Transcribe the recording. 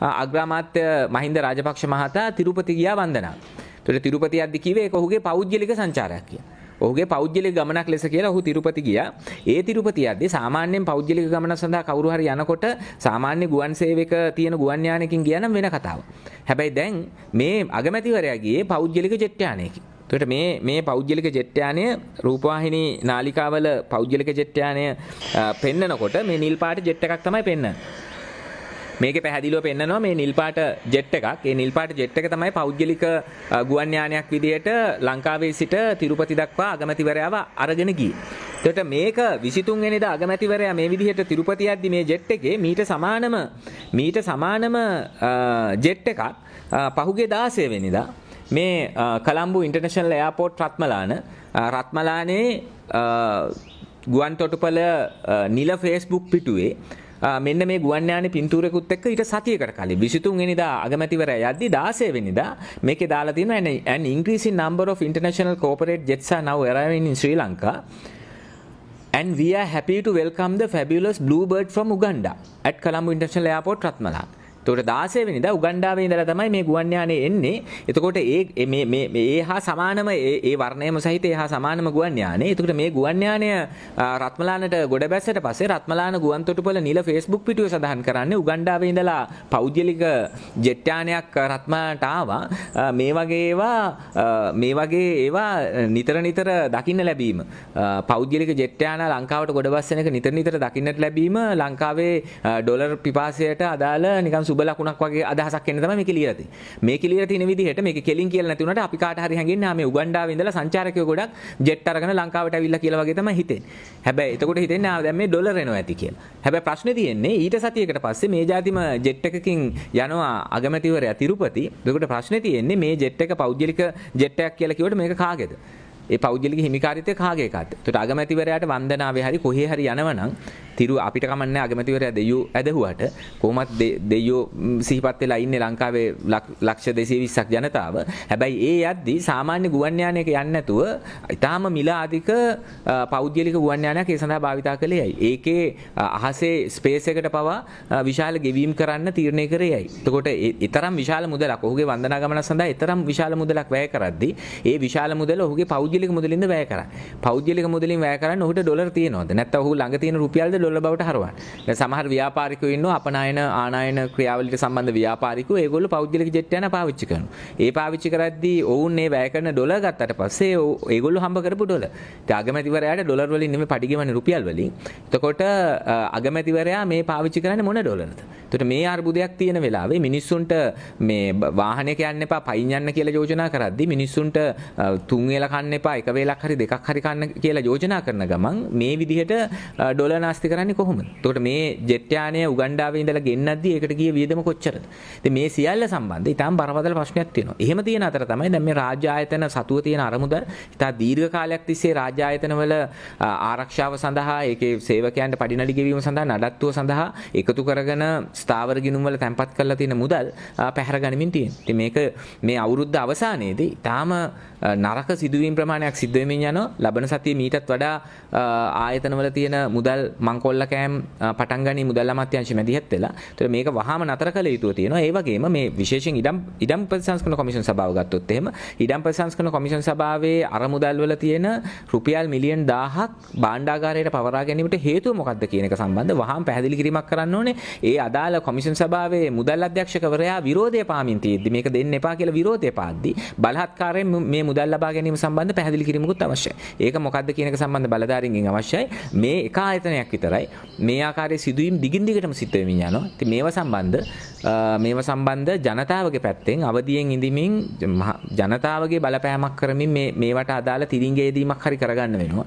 අග්‍රාමාත්‍ය මහින්ද රාජපක්ෂ මහතා තිරුපති ගියා වන්දනා. ඒතකොට තිරුපති යද්දි කිව්වේ ඒක ඔහුගේ පෞද්ගලික සංචාරයක් කියලා. ඔහුගේ පෞද්ගලික ගමනක් ලෙස කියලා ඔහු තිරුපති ගියා. ඒ තිරුපති යද්දී සාමාන්‍යයෙන් පෞද්ගලික ගමන සඳහා කවුරු හරි යනකොට සාමාන්‍ය ගුවන් සේවක තියෙන ගුවන් යානයකින් ගියා නම් වෙන කතාවක්. හැබැයි දැන් මේ අගමැතිවරයා ගියේ පෞද්ගලික ජෙට් යානයකින්. තුට මේ මේ පෞද්ගලික ජෙට්්‍යයානය රූපවාහිනි නාලිකාවල පෞද්ගලික ජෙට්්‍යයානය පෙන්න්නනකොට මේ නිල් පාට ජෙට්ටකක් තමයි පෙන්න්න මේක පැහැදිලිව පෙන්නවා මේ නිල්පාට ජෙට් එකක්. ඒ නිල්පාට ජෙට් එක තමයි පෞද්ගලික ගුවන් යානයක් විදිහට ලංකාවේ සිට තිරුපති දක්වා අගමැතිවරයාව අරගෙන ගියේ. එතකොට මේක 23 වෙනිදා අගමැතිවරයා මේ විදිහට තිරුපති යද්දි මේ ජෙට් එකේ මීට සමානම මීට සමානම ජෙට් එකක් පහුගිය 16 වෙනිදා මේ කලම්බු ඉන්ටර්නේෂනල් එයාපෝට් රත්මලාන රත්මලානේ ගුවන් තොටුපළ නිල ෆේස්බුක් පිටුවේ මෙන්න මේ ගුවන්යාන පින්තූරකුත් එක්ක ඊට සතියකට කලින් 23 වෙනිදා අගමැතිවරයා යද්දි 16 වෙනිදා මේකේ දාලා තියෙනවා an increasing number of international corporate jets are now arriving in Sri Lanka and we are happy to welcome the fabulous bluebird from Uganda at Colombo International Airport Ratmalakh තොට දාසයවෙනිද උගන්ඩාවේ ඉදර තමයි මේ ගුවන්්‍යානය එන්නේ එතකොට ඒ ඒ හා සමානම ඒ වර්ණයම සහිත හා සමානම ගුවන්්‍යානේ එතකට මේ ගුවන්්‍යානය රත්මලානට ගොඩ බැසට පස රත්මලාන ගුවන්තොටපල නිල ෆෙස්බුක් පිටිය සඳහන් කරන්න උගන්ඩාවේ ඉඳලා පෞද්ගලික ජෙට්ටානයක් රත්මටාවා මේ වගේවා මේ වගේ ඒවා නිතර නිතර දකින්න ලැබීම පෞද්ගලික ජෙට්ටයාන ලංකාවට ගොඩබස්සනක නිතර නිතර දකින්නට ලැබීම ලංකාවේ ඩොලර් පිපාසයට අදාළ නිකම් සු සුබ ලකුණක් වගේ අදහසක් එන්න තමයි මේක ලියලා තියෙන්නේ. මේක ලියලා තියෙන විදිහට මේක කෙලින් කියලා නැති වුණාට අපි කාට හරි හැංගෙන්නේ ආ මේ උගන්ඩාවේ ඉඳලා සංචාරකයෝ ගොඩක් ජෙට් අරගෙන ලංකාවට ඇවිල්ලා කියලා වගේ තමයි හිතෙන්නේ. හැබැයි එතකොට හිතෙන්නේ ආ දැන් මේ ඩොලර් එනවා ඇති කියලා. හැබැයි ප්‍රශ්නේ තියෙන්නේ ඊට සතියකට පස්සේ මේ જાතිම ජෙට් එකකින් යනවා අගමැතිවරයා තිරුපති. එතකොට ප්‍රශ්නේ තියෙන්නේ මේ ජෙට් එක පෞද්ගලික ජෙට් එකක් කියලා කිව්වට මේක කාගේද? ඒ පෞද්ගලික හිමිකාරිතය කාගේ කාට. ඒතට අගමැතිවරයාට වන්දනාවේ හරි කොහේ හරි යනවනම් තිරු අපිට කමන්නේ අගමැතිවරයා දෙයියෝ ඇදහුවට කොහොමත් දෙයියෝ සිහිපත් වෙලා ඉන්නේ ලංකාවේ ලක්ෂ 220ක් ජනතාව. හැබැයි ඒ යද්දී සාමාන්‍ය ගුවන් යානයක යන්නේ නැතුව ඊටාම මිල අධික පෞද්ගලික ගුවන් යානයක් ඒ සඳහා භාවිතා කළේ යයි. ඒකේ අහසේ ස්පේස් එකට පවා විශාල ගෙවීම් කරන්න තීරණය කරේ යයි. එතකොට ඊතරම් විශාල මුදලක් ඔහුගේ වන්දනා ගමන සඳහා ඊතරම් විශාල මුදලක් වැය කරද්දී ඒ විශාල මුදල ඔහුගේ පෞද්ගලික පෞද්ගලික මුදලින්ද වැය කරන්නේ. පෞද්ගලික මුදලින් වැය කරන්නේ ඔහුට ඩොලර් තියෙනවද? නැත්නම් ඔහු ළඟ තියෙන රුපියල්ද ඩොලර් බවට හරවන්නේ. දැන් සමහර ව්‍යාපාරිකයෝ ඉන්නවා අපනායන ආනායන ක්‍රියාවලියට සම්බන්ධ ව්‍යාපාරිකයෝ ඒගොල්ලෝ පෞද්ගලික ජෙට් යන පාවිච්චි කරනවා. ඒ පාවිච්චි කරද්දී ඔවුන් මේ වැය කරන ඩොලර් ගත්තට පස්සේ ඒගොල්ලෝ හම්බ කරපු ඩොලර්. ඉතින් අගමැතිවරයාට ඩොලර් වලින් නෙමෙයි පඩිගමන රුපියල් වලින්. එතකොට අගමැතිවරයා මේ පාවිච්චි කරන්නේ මොන ඩොලරද? එතකොට මේ අර්බුදයක් තියෙන වෙලාවේ මිනිස්සුන්ට මේ වාහනයක යන්න එපා පයින් යන්න කියලා යෝජනා කරද්දී මිනිස්සුන්ට තුන් වේල කන්න එපා එපා එක වේලක් හරි දෙකක් හරි කන්න කියලා යෝජනා කරන ගමන් මේ විදිහට ඩොලර් නාස්ති කරන්නේ කොහොමද? එතකොට මේ ජෙට් යානය උගන්ඩාවේ ඉඳලා ගෙන්නද්දී ඒකට ගිය වියදම කොච්චරද? ඉතින් මේ සියල්ල සම්බන්ධ ඉතාම බරපතල ප්‍රශ්නයක් තියෙනවා. එහෙම තියෙන අතර තමයි දැන් මේ රාජ්‍ය ආයතන සතුව තියෙන අරමුදල් ඉතා දීර්ඝ කාලයක් තිස්සේ රාජ්‍ය ආයතනවල ආරක්ෂාව සඳහා ඒකේ සේවකයන්ට පඩිනඩි ගෙවීම සඳහා නඩත්තුව සඳහා එකතු කරගෙන ස්ථාවර ගිණුම්වල තැන්පත් කරලා තියෙන මුදල් පැහැර ගනිමින් තියෙනවා. ඉතින් මේක මේ අවුරුද්ද අවසානයේදී ඉතාම නරක සිදුවීම් ප්‍රමාණය නිර්මාණයක් සිද්ධවෙමින් යන ලබන සතිය මීටත් වඩා ආයතනවල තියෙන මුදල් මංකොල්ල කෑම් පටන්ගනි මුදල් අමාත්‍යංශ මැදිහත් වෙලා තොර මේක වහම නතර කළ යුතු තියෙන ඒවගේම මේ විශේෂෙන් ඉඩම් ඉඩම් ප්‍රසංස්කන කොමිෂන් සභාව ගත්තොත් එහෙම ඉඩම් ප්‍රසංස්කන කොමිෂන් සභාවේ අරමුදල් වල තියෙන රුපියල් මිලියන් දාහක් බාණ්ඩාගාරයට පවරා ගැනීමට හේතුව මොකක්ද කියනක සම්බන්ධ වහම පැහැදිලි කිරීමක් කරන්න ඕනේ ඒ අදාළ කොමිෂන් සභාවේ මුදල් අධ්‍යක්ෂකවරයා විරෝධය පාමින් තියෙද්දි මේක දෙන්න එපා කියලා විරෝධය පාද්දි බලහත්කාරයෙන් මේ මුදල් ලබා ගැනීම සම්බන්ධ පැහැ පැහැදිලි කිරීමකුත් අවශ්‍යයි. ඒක මොකද්ද කියන එක සම්බන්ධ බලධාරීන්ගෙන් අවශ්‍යයි. මේ එක ආයතනයක් විතරයි මේ ආකාරයේ සිදුවීම් දිගින් දිගටම සිද්ධ වෙමින් යනවා. ඉතින් මේවා සම්බන්ධ මේවා සම්බන්ධ ජනතාවගේ පැත්තෙන් අවදියෙන් ඉඳමින් ජනතාවගේ බලපෑමක් කරමින් මේ මේවට අදාළ තිරින්ගේදීමක් හරි කරගන්න වෙනවා.